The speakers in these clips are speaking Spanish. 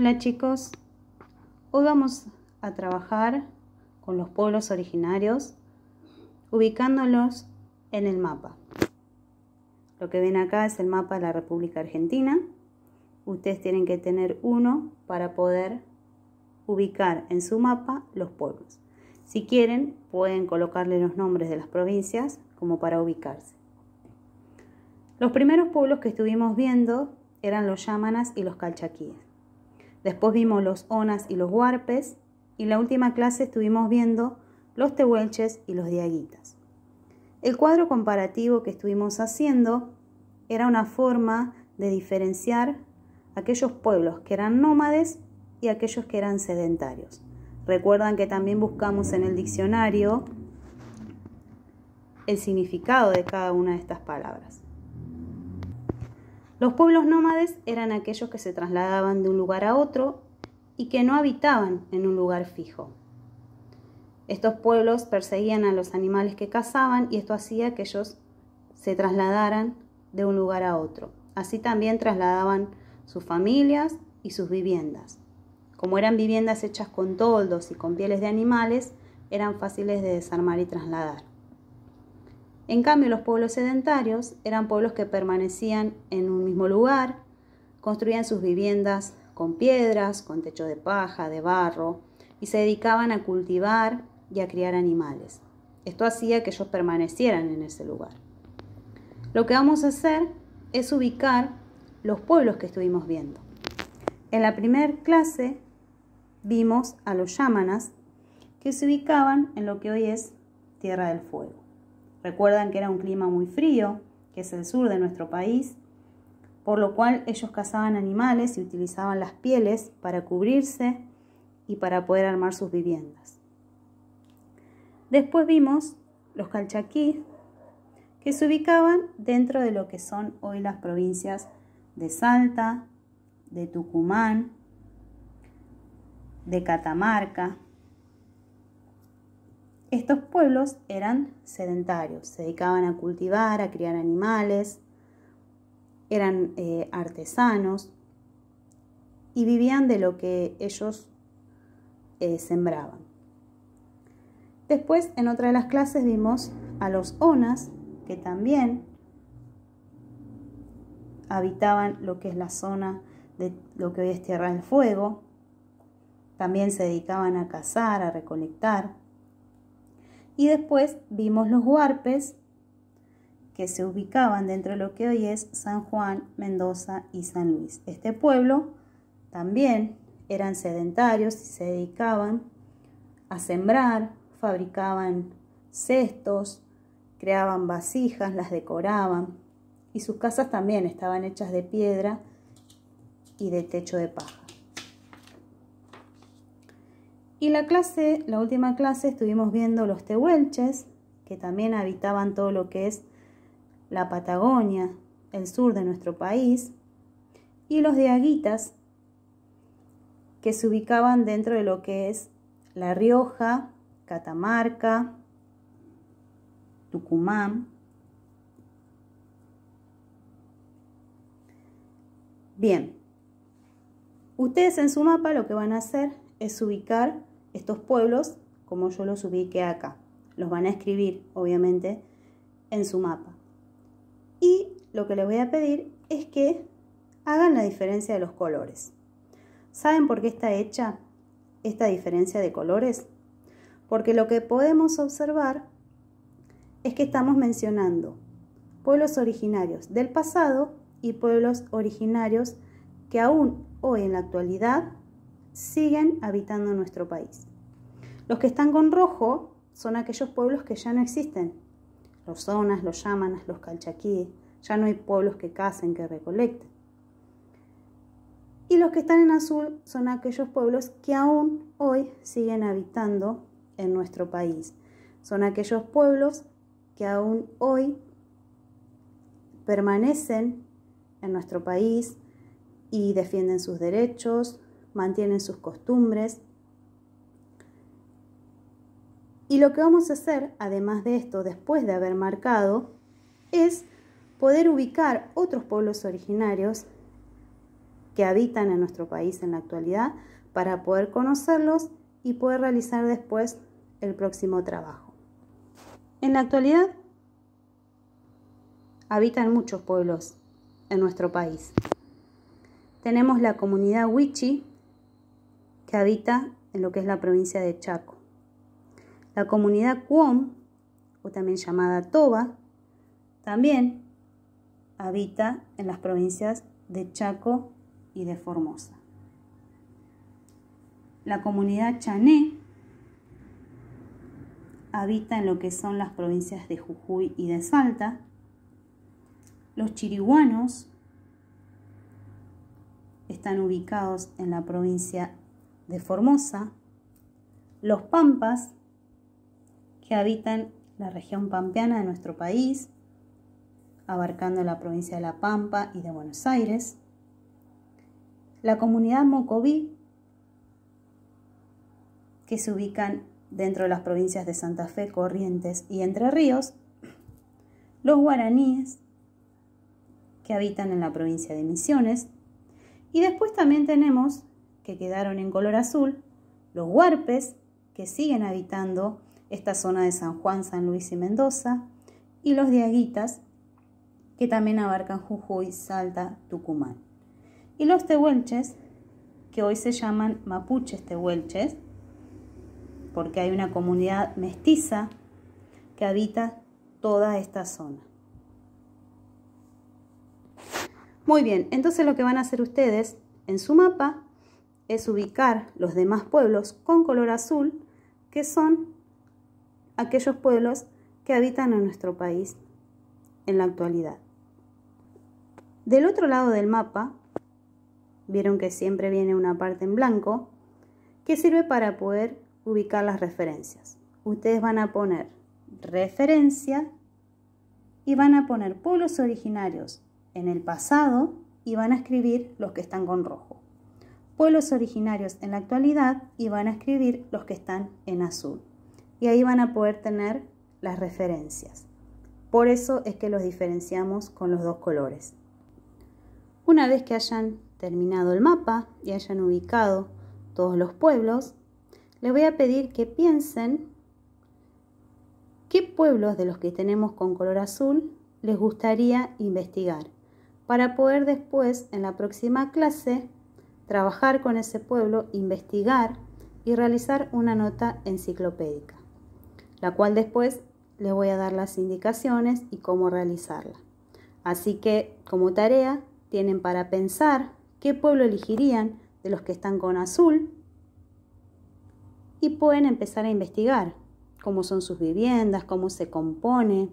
Hola chicos, hoy vamos a trabajar con los pueblos originarios ubicándolos en el mapa. Lo que ven acá es el mapa de la República Argentina. Ustedes tienen que tener uno para poder ubicar en su mapa los pueblos. Si quieren, pueden colocarle los nombres de las provincias como para ubicarse. Los primeros pueblos que estuvimos viendo eran los yámanas y los calchaquíes. Después vimos los onas y los huarpes. Y la última clase estuvimos viendo los tehuelches y los diaguitas. El cuadro comparativo que estuvimos haciendo era una forma de diferenciar aquellos pueblos que eran nómades y aquellos que eran sedentarios. Recuerdan que también buscamos en el diccionario el significado de cada una de estas palabras. Los pueblos nómades eran aquellos que se trasladaban de un lugar a otro y que no habitaban en un lugar fijo. Estos pueblos perseguían a los animales que cazaban y esto hacía que ellos se trasladaran de un lugar a otro. Así también trasladaban sus familias y sus viviendas. Como eran viviendas hechas con toldos y con pieles de animales, eran fáciles de desarmar y trasladar. En cambio, los pueblos sedentarios eran pueblos que permanecían en un mismo lugar, construían sus viviendas con piedras, con techo de paja, de barro, y se dedicaban a cultivar y a criar animales. Esto hacía que ellos permanecieran en ese lugar. Lo que vamos a hacer es ubicar los pueblos que estuvimos viendo. En la primera clase vimos a los llamanas que se ubicaban en lo que hoy es Tierra del Fuego. Recuerdan que era un clima muy frío, que es el sur de nuestro país, por lo cual ellos cazaban animales y utilizaban las pieles para cubrirse y para poder armar sus viviendas. Después vimos los calchaquí que se ubicaban dentro de lo que son hoy las provincias de Salta, de Tucumán, de Catamarca, estos pueblos eran sedentarios, se dedicaban a cultivar, a criar animales, eran eh, artesanos y vivían de lo que ellos eh, sembraban. Después, en otra de las clases, vimos a los onas, que también habitaban lo que es la zona de lo que hoy es Tierra del Fuego. También se dedicaban a cazar, a recolectar. Y después vimos los huarpes que se ubicaban dentro de lo que hoy es San Juan, Mendoza y San Luis. Este pueblo también eran sedentarios y se dedicaban a sembrar, fabricaban cestos, creaban vasijas, las decoraban y sus casas también estaban hechas de piedra y de techo de paja. Y la clase, la última clase, estuvimos viendo los tehuelches, que también habitaban todo lo que es la Patagonia, el sur de nuestro país, y los diaguitas, que se ubicaban dentro de lo que es La Rioja, Catamarca, Tucumán. Bien, ustedes en su mapa lo que van a hacer es ubicar estos pueblos como yo los ubiqué acá. Los van a escribir, obviamente, en su mapa. Y lo que les voy a pedir es que hagan la diferencia de los colores. ¿Saben por qué está hecha esta diferencia de colores? Porque lo que podemos observar es que estamos mencionando pueblos originarios del pasado y pueblos originarios que aún hoy en la actualidad siguen habitando nuestro país. Los que están con rojo son aquellos pueblos que ya no existen. Los zonas, los llamanas, los calchaquíes. Ya no hay pueblos que cacen, que recolecten. Y los que están en azul son aquellos pueblos que aún hoy siguen habitando en nuestro país. Son aquellos pueblos que aún hoy permanecen en nuestro país y defienden sus derechos, mantienen sus costumbres, y lo que vamos a hacer, además de esto, después de haber marcado, es poder ubicar otros pueblos originarios que habitan en nuestro país en la actualidad para poder conocerlos y poder realizar después el próximo trabajo. En la actualidad habitan muchos pueblos en nuestro país. Tenemos la comunidad Wichi que habita en lo que es la provincia de Chaco. La comunidad Cuom, o también llamada Toba, también habita en las provincias de Chaco y de Formosa. La comunidad Chané habita en lo que son las provincias de Jujuy y de Salta. Los chiriguanos están ubicados en la provincia de Formosa. Los pampas que habitan la región pampeana de nuestro país, abarcando la provincia de La Pampa y de Buenos Aires, la comunidad Mocoví, que se ubican dentro de las provincias de Santa Fe, Corrientes y Entre Ríos, los guaraníes, que habitan en la provincia de Misiones, y después también tenemos, que quedaron en color azul, los huarpes, que siguen habitando esta zona de San Juan, San Luis y Mendoza, y los diaguitas, que también abarcan Jujuy, Salta, Tucumán. Y los tehuelches, que hoy se llaman mapuches tehuelches, porque hay una comunidad mestiza que habita toda esta zona. Muy bien, entonces lo que van a hacer ustedes en su mapa es ubicar los demás pueblos con color azul, que son aquellos pueblos que habitan en nuestro país en la actualidad. Del otro lado del mapa, vieron que siempre viene una parte en blanco, que sirve para poder ubicar las referencias. Ustedes van a poner referencia y van a poner pueblos originarios en el pasado y van a escribir los que están con rojo. Pueblos originarios en la actualidad y van a escribir los que están en azul y ahí van a poder tener las referencias. Por eso es que los diferenciamos con los dos colores. Una vez que hayan terminado el mapa y hayan ubicado todos los pueblos, les voy a pedir que piensen qué pueblos de los que tenemos con color azul les gustaría investigar para poder después en la próxima clase trabajar con ese pueblo, investigar y realizar una nota enciclopédica la cual después les voy a dar las indicaciones y cómo realizarla. Así que como tarea tienen para pensar qué pueblo elegirían de los que están con azul y pueden empezar a investigar cómo son sus viviendas, cómo se compone,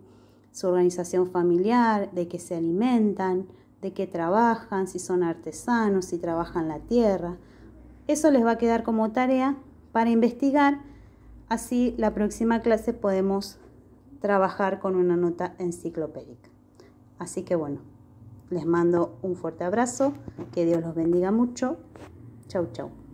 su organización familiar, de qué se alimentan, de qué trabajan, si son artesanos, si trabajan la tierra. Eso les va a quedar como tarea para investigar Así, la próxima clase podemos trabajar con una nota enciclopédica. Así que bueno, les mando un fuerte abrazo, que Dios los bendiga mucho. Chau, chau.